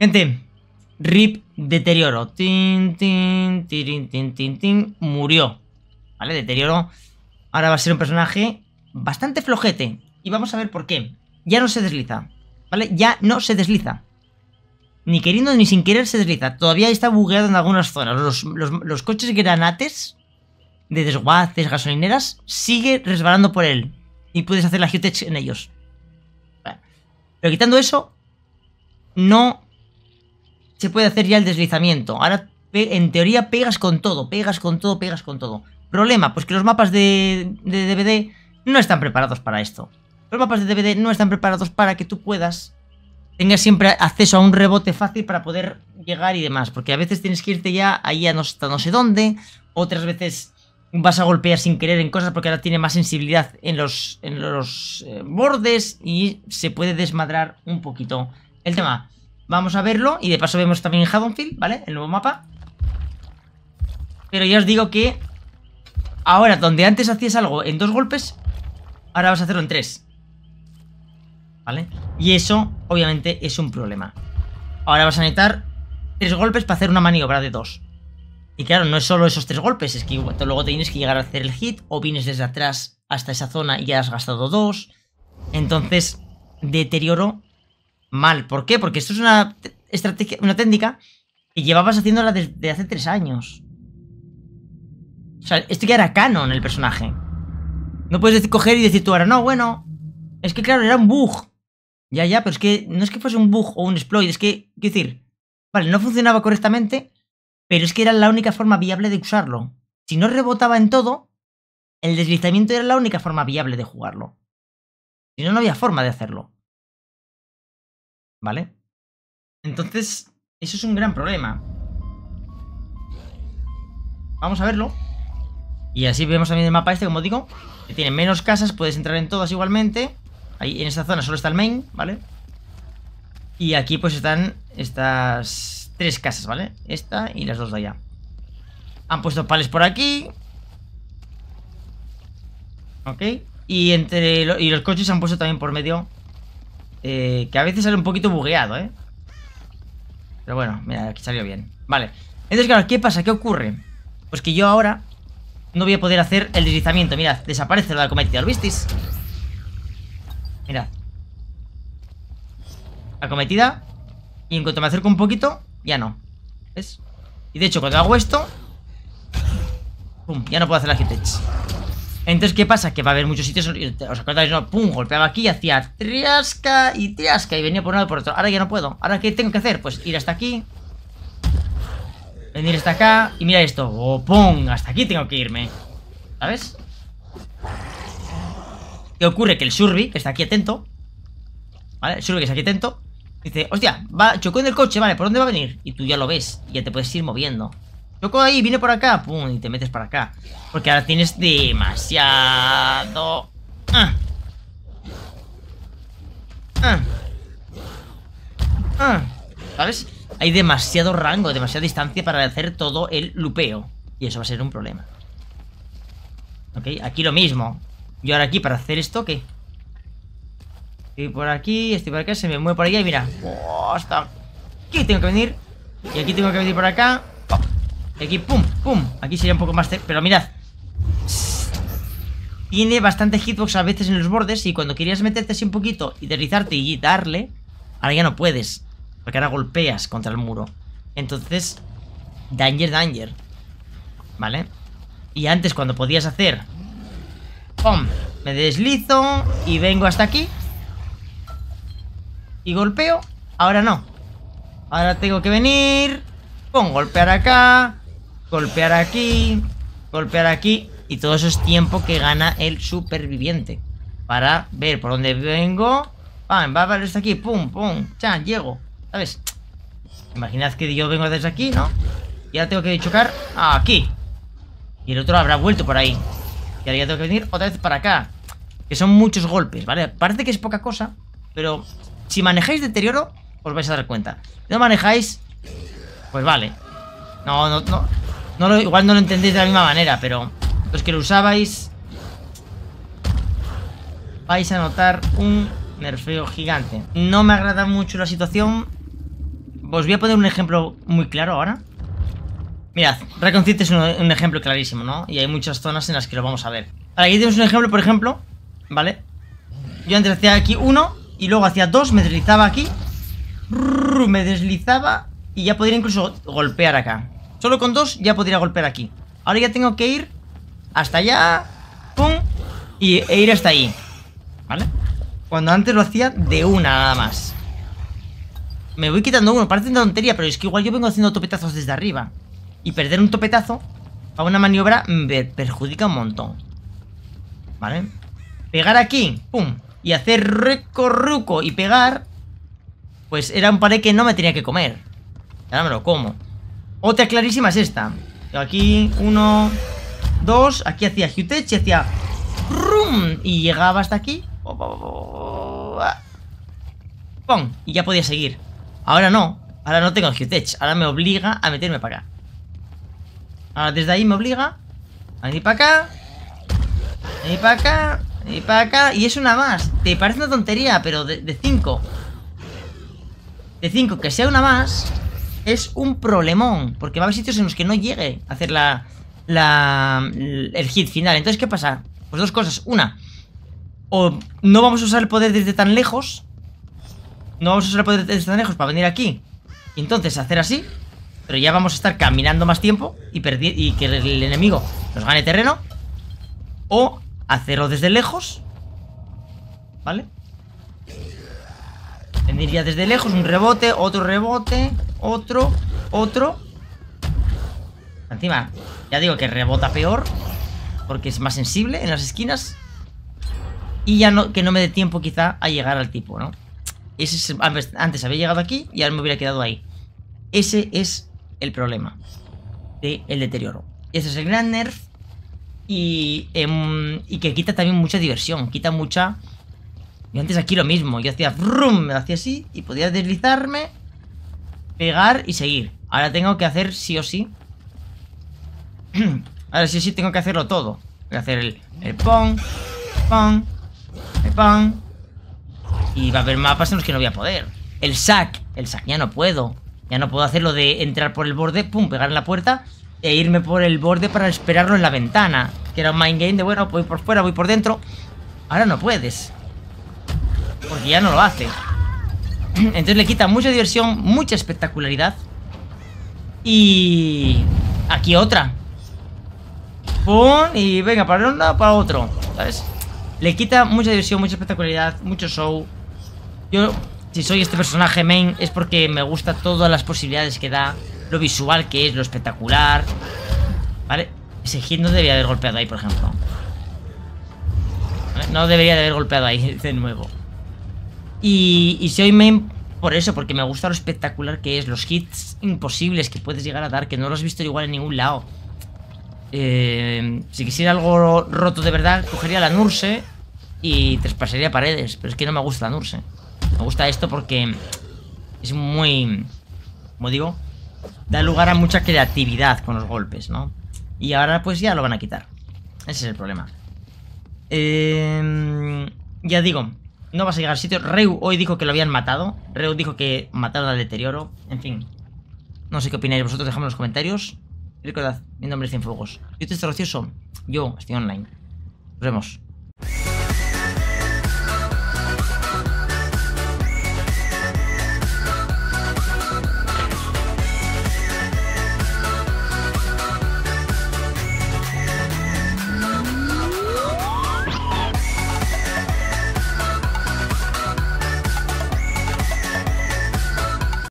Gente, RIP deterioro. Tin, tin, tin, tin, tin, tin, murió. ¿Vale? Deterioro. Ahora va a ser un personaje bastante flojete. Y vamos a ver por qué. Ya no se desliza. ¿Vale? Ya no se desliza. Ni queriendo ni sin querer se desliza. Todavía está bugueado en algunas zonas. Los, los, los coches granates de desguaces, gasolineras, sigue resbalando por él. Y puedes hacer la geotech en ellos. Pero quitando eso, no se puede hacer ya el deslizamiento. Ahora, en teoría, pegas con todo, pegas con todo, pegas con todo. Problema, pues que los mapas de, DVD no están preparados para esto. Los mapas de DVD no están preparados para que tú puedas tengas siempre acceso a un rebote fácil para poder llegar y demás. Porque a veces tienes que irte ya ahí a no, sé dónde, otras veces vas a golpear sin querer en cosas porque ahora tiene más sensibilidad en los, en los eh, bordes y se puede desmadrar un poquito el tema. Vamos a verlo. Y de paso vemos también Haddonfield, ¿vale? El nuevo mapa. Pero ya os digo que... Ahora, donde antes hacías algo en dos golpes, ahora vas a hacerlo en tres. ¿Vale? Y eso, obviamente, es un problema. Ahora vas a necesitar tres golpes para hacer una maniobra de dos. Y claro, no es solo esos tres golpes, es que luego tienes que llegar a hacer el hit, o vienes desde atrás hasta esa zona y ya has gastado dos. Entonces, deterioro mal. ¿Por qué? Porque esto es una estrategia, una técnica que llevabas haciéndola desde hace tres años. O sea, esto ya era canon el personaje. No puedes decir, coger y decir tú ahora, no, bueno, es que claro, era un bug. Ya, ya, pero es que no es que fuese un bug o un exploit, es que, quiero decir, vale, no funcionaba correctamente, pero es que era la única forma viable de usarlo. Si no rebotaba en todo, el deslizamiento era la única forma viable de jugarlo. Si no, no había forma de hacerlo. ¿Vale? Entonces, eso es un gran problema. Vamos a verlo. Y así vemos también el mapa este, como digo, que tiene menos casas, puedes entrar en todas igualmente. Ahí en esta zona solo está el main, ¿vale? Y aquí pues están estas tres casas, ¿vale? Esta y las dos de allá. Han puesto pales por aquí. Ok. Y entre y los coches se han puesto también por medio eh, que a veces sale un poquito bugueado, ¿eh? Pero bueno, mira, aquí salió bien. Vale. Entonces, claro, ¿qué pasa? ¿Qué ocurre? Pues que yo ahora no voy a poder hacer el deslizamiento. Mirad, desaparece la acometida, ¿lo visteis? Mirad. Acometida. Y en cuanto me acerco un poquito, ya no. ¿Ves? Y de hecho, cuando hago esto... ¡Pum! Ya no puedo hacer la hitech. Entonces, ¿qué pasa? Que va a haber muchos sitios, os acordáis, ¿no? Pum, golpeaba aquí, hacía triasca y triasca y venía por un lado y por otro. Ahora ya no puedo. ¿Ahora qué tengo que hacer? Pues ir hasta aquí. Venir hasta acá y mira esto. Oh, pum, hasta aquí tengo que irme. ¿Sabes? ¿Qué ocurre? Que el Surby, que está aquí atento, ¿vale? El Surby que está aquí atento, dice, hostia, va, chocó en el coche, vale, ¿por dónde va a venir? Y tú ya lo ves, ya te puedes ir moviendo. Loco ahí, viene por acá. Pum, y te metes para acá. Porque ahora tienes demasiado... Ah. Ah. Ah. ¿Sabes? Hay demasiado rango, demasiada distancia para hacer todo el lupeo. Y eso va a ser un problema. Ok, aquí lo mismo. Yo ahora aquí para hacer esto, ¿qué? Estoy por aquí, estoy por acá, se me mueve por allá y mira. Oh, aquí tengo que venir. Y aquí tengo que venir por acá aquí, pum, pum. Aquí sería un poco más... Pero mirad. Tiene bastante hitbox a veces en los bordes y cuando querías meterte así un poquito y deslizarte y darle, ahora ya no puedes. Porque ahora golpeas contra el muro. Entonces, danger, danger. ¿Vale? Y antes cuando podías hacer... ¡Pum! Me deslizo y vengo hasta aquí. Y golpeo. Ahora no. Ahora tengo que venir... Pum, golpear acá golpear aquí, golpear aquí. Y todo eso es tiempo que gana el superviviente. Para ver por dónde vengo. va a valer hasta aquí. Pum, pum. Chan, llego. ¿Sabes? Imaginad que yo vengo desde aquí, ¿no? Y ahora tengo que chocar aquí. Y el otro habrá vuelto por ahí. Y ahora ya tengo que venir otra vez para acá. Que son muchos golpes, ¿vale? Parece que es poca cosa. Pero si manejáis deterioro, os vais a dar cuenta. Si no manejáis, pues vale. No, no, no igual no lo entendéis de la misma manera, pero los que lo usabais vais a notar un nerfeo gigante. No me agrada mucho la situación. Os voy a poner un ejemplo muy claro ahora. Mirad, Reconcite es un, ejemplo clarísimo, ¿no? Y hay muchas zonas en las que lo vamos a ver. aquí tenemos un ejemplo, por ejemplo, ¿vale? Yo antes hacía aquí uno y luego hacía dos, me deslizaba aquí. Me deslizaba y ya podría incluso golpear acá. Solo con dos ya podría golpear aquí. Ahora ya tengo que ir hasta allá. ¡Pum! Y, e ir hasta ahí. ¿Vale? Cuando antes lo hacía de una nada más. Me voy quitando uno. Parece una tontería, pero es que igual yo vengo haciendo topetazos desde arriba. Y perder un topetazo a una maniobra me perjudica un montón. ¿Vale? Pegar aquí. ¡Pum! Y hacer recorruco y pegar. Pues era un pared que no me tenía que comer. Ahora me lo como. Otra clarísima es esta. Aquí, uno, dos. Aquí hacía Hutech y hacía... ¡Rum! Y llegaba hasta aquí. Oh, oh, oh, ah. ¡Pum! Y ya podía seguir. Ahora no. Ahora no tengo Hutech. Ahora me obliga a meterme para acá. Ahora desde ahí me obliga a venir para acá. y para acá. y para acá. Y es una más. Te parece una tontería, pero de cinco De cinco, que sea una más es un problemón, porque va a haber sitios en los que no llegue a hacer la, el hit final. Entonces, ¿qué pasa? Pues dos cosas. Una, o no vamos a usar el poder desde tan lejos. No vamos a usar el poder desde tan lejos para venir aquí. Y entonces hacer así. Pero ya vamos a estar caminando más tiempo y, y que el enemigo nos gane terreno. O hacerlo desde lejos. ¿Vale? Veniría desde lejos, un rebote, otro rebote, otro, otro. Encima, ya digo que rebota peor, porque es más sensible en las esquinas. Y ya no, que no me dé tiempo quizá a llegar al tipo, ¿no? Ese es, antes había llegado aquí y ahora me hubiera quedado ahí. Ese es el problema De el deterioro. Ese es el gran nerf y, em, y que quita también mucha diversión, quita mucha yo antes aquí lo mismo, yo hacía rum, me lo hacía así y podía deslizarme, pegar y seguir. Ahora tengo que hacer sí o sí. Ahora sí o sí tengo que hacerlo todo. Voy a hacer el, el pong, el pong. Y va a haber mapas en los que no voy a poder. El sac, el sac ya no puedo. Ya no puedo hacer lo de entrar por el borde, pum, pegar en la puerta e irme por el borde para esperarlo en la ventana. Que era un mind game de, bueno, voy por fuera, voy por dentro. Ahora no puedes. Porque ya no lo hace. Entonces le quita mucha diversión, mucha espectacularidad. Y... Aquí otra. ¡Pum! Y venga, para lado para otro. ¿Sabes? Le quita mucha diversión, mucha espectacularidad, mucho show. Yo, si soy este personaje main, es porque me gusta todas las posibilidades que da. Lo visual que es, lo espectacular. ¿Vale? Ese hit no debería haber golpeado ahí, por ejemplo. No debería de haber golpeado ahí de nuevo. Y, soy main por eso, porque me gusta lo espectacular que es, los hits imposibles que puedes llegar a dar, que no los has visto igual en ningún lado. Eh, si quisiera algo roto de verdad, cogería la Nurse y traspasaría paredes, pero es que no me gusta la Nurse. Me gusta esto porque es muy, como digo, da lugar a mucha creatividad con los golpes, ¿no? Y ahora pues ya lo van a quitar. Ese es el problema. Eh, ya digo, no vas a llegar al sitio. Reu hoy dijo que lo habían matado. Reu dijo que mataron al deterioro. En fin. No sé qué opináis vosotros. Dejadme en los comentarios. Y recordad, mi nombre es Cienfuegos. Yo estoy estoy Yo estoy online. Nos vemos.